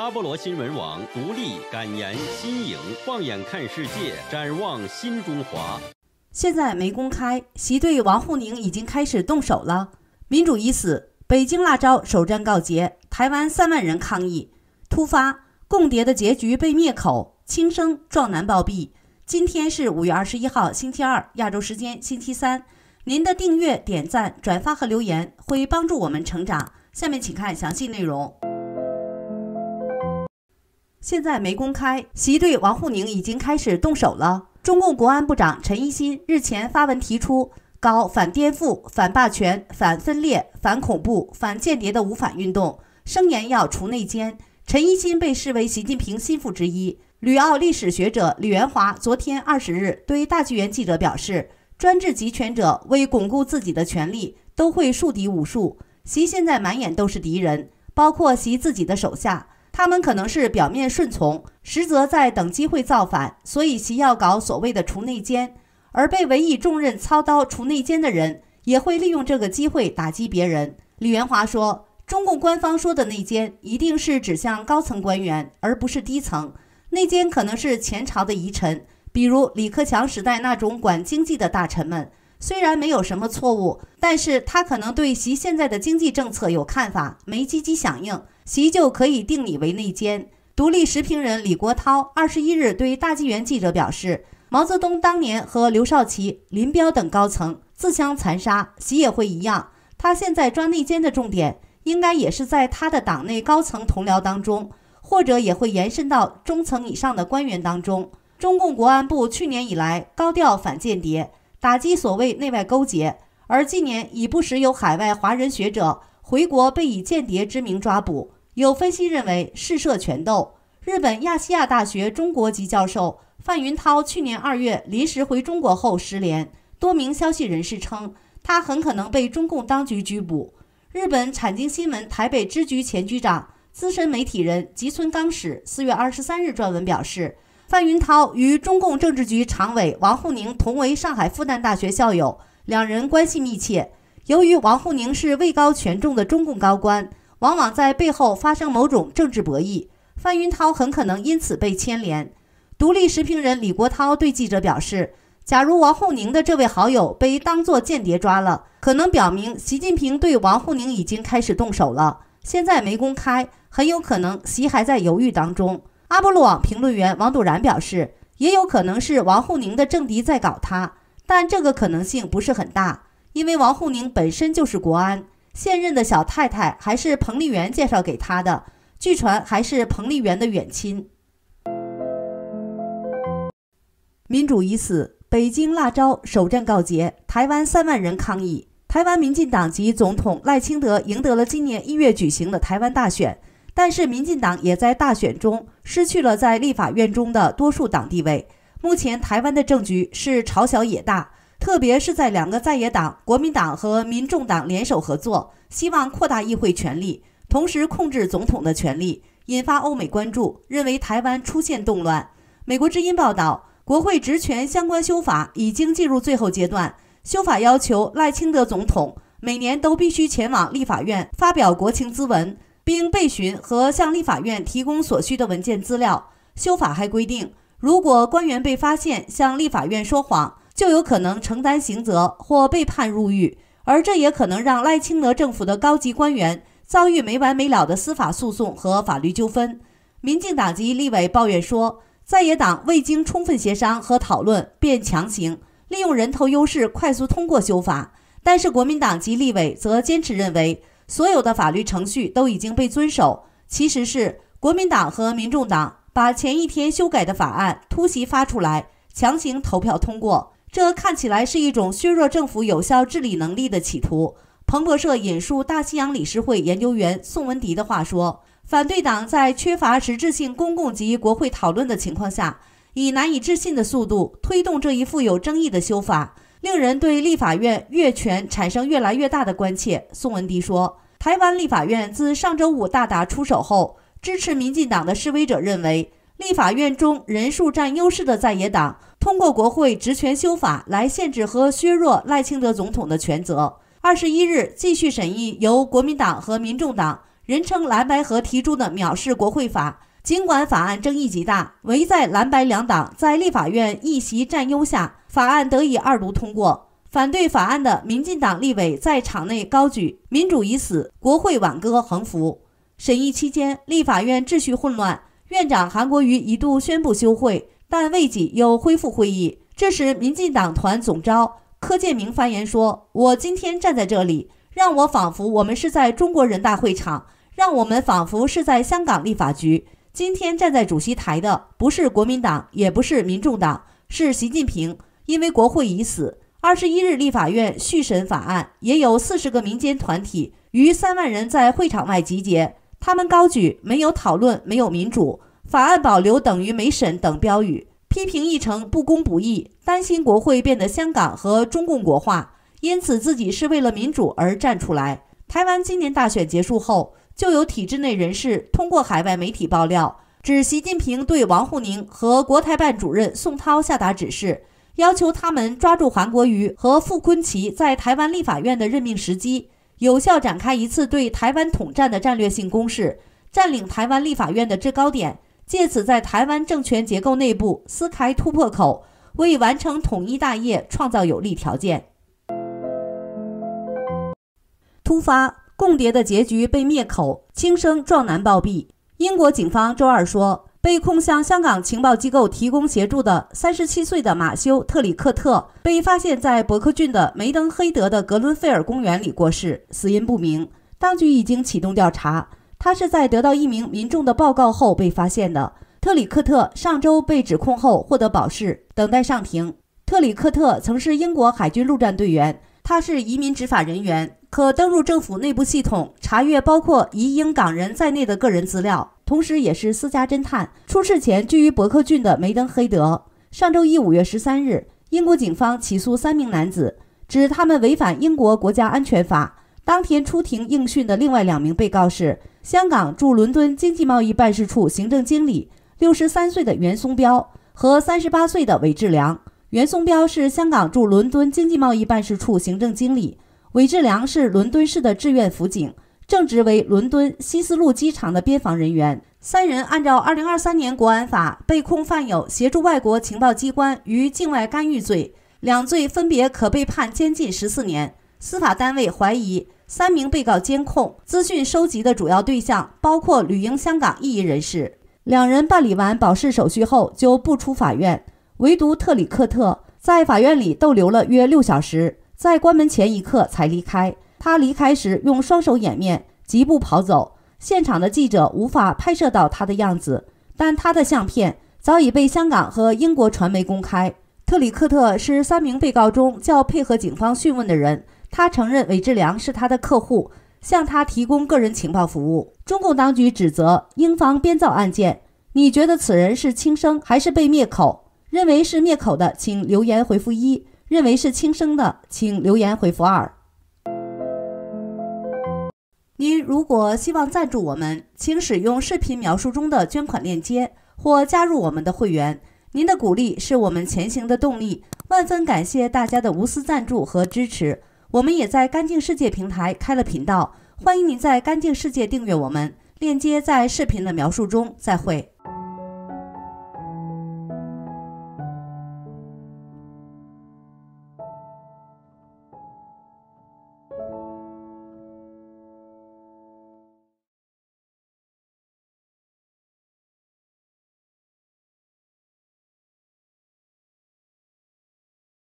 阿波罗新闻网独立、敢言、新颖，放眼看世界，展望新中华。现在没公开，习对王沪宁已经开始动手了。民主已死，北京辣招首战告捷。台湾三万人抗议，突发，共谍的结局被灭口，轻生壮男暴毙。今天是五月二十一号，星期二，亚洲时间星期三。您的订阅、点赞、转发和留言会帮助我们成长。下面请看详细内容。现在没公开，习对王沪宁已经开始动手了。中共国安部长陈一新日前发文提出搞反颠覆、反霸权、反分裂、反恐怖、反间谍的无反运动，声言要除内奸。陈一新被视为习近平心腹之一。旅澳历史学者李元华昨天二十日对大纪元记者表示，专制集权者为巩固自己的权利，都会树敌无数。习现在满眼都是敌人，包括习自己的手下。他们可能是表面顺从，实则在等机会造反，所以其要搞所谓的除内奸，而被委以重任操刀除内奸的人，也会利用这个机会打击别人。李元华说，中共官方说的内奸一定是指向高层官员，而不是低层。内奸可能是前朝的遗臣，比如李克强时代那种管经济的大臣们。虽然没有什么错误，但是他可能对习现在的经济政策有看法，没积极响应，习就可以定你为内奸。独立时评人李国涛二十一日对大纪元记者表示，毛泽东当年和刘少奇、林彪等高层自相残杀，习也会一样。他现在抓内奸的重点，应该也是在他的党内高层同僚当中，或者也会延伸到中层以上的官员当中。中共国安部去年以来高调反间谍。打击所谓内外勾结，而近年已不时有海外华人学者回国被以间谍之名抓捕。有分析认为，是涉权斗。日本亚细亚大学中国籍教授范云涛去年二月临时回中国后失联，多名消息人士称，他很可能被中共当局拘捕。日本产经新闻台北支局前局长、资深媒体人吉村刚史四月二十三日撰文表示。范云涛与中共政治局常委王沪宁同为上海复旦大学校友，两人关系密切。由于王沪宁是位高权重的中共高官，往往在背后发生某种政治博弈，范云涛很可能因此被牵连。独立时评人李国涛对记者表示：“假如王沪宁的这位好友被当作间谍抓了，可能表明习近平对王沪宁已经开始动手了。现在没公开，很有可能习还在犹豫当中。”阿波罗网评论员王笃然表示，也有可能是王沪宁的政敌在搞他，但这个可能性不是很大，因为王沪宁本身就是国安现任的小太太，还是彭丽媛介绍给他的，据传还是彭丽媛的远亲。民主已死，北京辣招首战告捷，台湾三万人抗议，台湾民进党籍总统赖清德赢得了今年一月举行的台湾大选。但是，民进党也在大选中失去了在立法院中的多数党地位。目前，台湾的政局是朝小野大，特别是在两个在野党——国民党和民众党联手合作，希望扩大议会权力，同时控制总统的权力，引发欧美关注，认为台湾出现动乱。美国之音报道，国会职权相关修法已经进入最后阶段，修法要求赖清德总统每年都必须前往立法院发表国情咨文。并备询和向立法院提供所需的文件资料。修法还规定，如果官员被发现向立法院说谎，就有可能承担刑责或被判入狱，而这也可能让赖清德政府的高级官员遭遇没完没了的司法诉讼和法律纠纷。民进党及立委抱怨说，在野党未经充分协商和讨论便强行利用人头优势快速通过修法，但是国民党及立委则坚持认为。所有的法律程序都已经被遵守，其实是国民党和民众党把前一天修改的法案突袭发出来，强行投票通过。这看起来是一种削弱政府有效治理能力的企图。彭博社引述大西洋理事会研究员宋文迪的话说：“反对党在缺乏实质性公共及国会讨论的情况下，以难以置信的速度推动这一富有争议的修法。”令人对立法院越权产生越来越大的关切。宋文迪说：“台湾立法院自上周五大打出手后，支持民进党的示威者认为，立法院中人数占优势的在野党通过国会职权修法来限制和削弱赖清德总统的权责。二十一日继续审议由国民党和民众党人称蓝白合提出的藐视国会法，尽管法案争议极大，唯在蓝白两党在立法院议席占优下。”法案得以二读通过，反对法案的民进党立委在场内高举“民主已死，国会挽歌”横幅。审议期间，立法院秩序混乱，院长韩国瑜一度宣布休会，但未几又恢复会议。这时，民进党团总召柯建明发言说：“我今天站在这里，让我仿佛我们是在中国人大会场，让我们仿佛是在香港立法局。今天站在主席台的不是国民党，也不是民众党，是习近平。”因为国会已死，二十一日立法院续审法案，也有四十个民间团体与三万人在会场外集结，他们高举“没有讨论，没有民主，法案保留等于没审”等标语，批评议程不公不义，担心国会变得香港和中共国化，因此自己是为了民主而站出来。台湾今年大选结束后，就有体制内人士通过海外媒体爆料，指习近平对王沪宁和国台办主任宋涛下达指示。要求他们抓住韩国瑜和傅昆萁在台湾立法院的任命时机，有效展开一次对台湾统战的战略性攻势，占领台湾立法院的制高点，借此在台湾政权结构内部撕开突破口，为完成统一大业创造有利条件。突发共谍的结局被灭口，轻生壮男暴毙。英国警方周二说。被控向香港情报机构提供协助的三十七岁的马修·特里克特被发现在伯克郡的梅登黑德的格伦菲尔公园里过世，死因不明。当局已经启动调查。他是在得到一名民众的报告后被发现的。特里克特上周被指控后获得保释，等待上庭。特里克特曾是英国海军陆战队员，他是移民执法人员，可登入政府内部系统查阅包括移英港人在内的个人资料。同时，也是私家侦探。出事前居于伯克郡的梅登黑德。上周一（五月十三日），英国警方起诉三名男子，指他们违反英国国家安全法。当天出庭应讯的另外两名被告是香港驻伦敦经济贸易办事处行政经理六十三岁的袁松彪和三十八岁的韦志良。袁松彪是香港驻伦敦经济贸易办事处行政经理，韦志良是伦敦市的志愿辅警。正职为伦敦希斯路机场的边防人员，三人按照2023年国安法被控犯有协助外国情报机关于境外干预罪，两罪分别可被判监禁十四年。司法单位怀疑三名被告监控、资讯收集的主要对象包括旅英香港异议人士。两人办理完保释手续后就不出法院，唯独特里克特在法院里逗留了约六小时，在关门前一刻才离开。他离开时用双手掩面，疾步跑走。现场的记者无法拍摄到他的样子，但他的相片早已被香港和英国传媒公开。特里克特是三名被告中较配合警方讯问的人，他承认韦志良是他的客户，向他提供个人情报服务。中共当局指责英方编造案件。你觉得此人是轻生还是被灭口？认为是灭口的，请留言回复一；认为是轻生的，请留言回复二。您如果希望赞助我们，请使用视频描述中的捐款链接或加入我们的会员。您的鼓励是我们前行的动力，万分感谢大家的无私赞助和支持。我们也在干净世界平台开了频道，欢迎您在干净世界订阅我们，链接在视频的描述中。再会。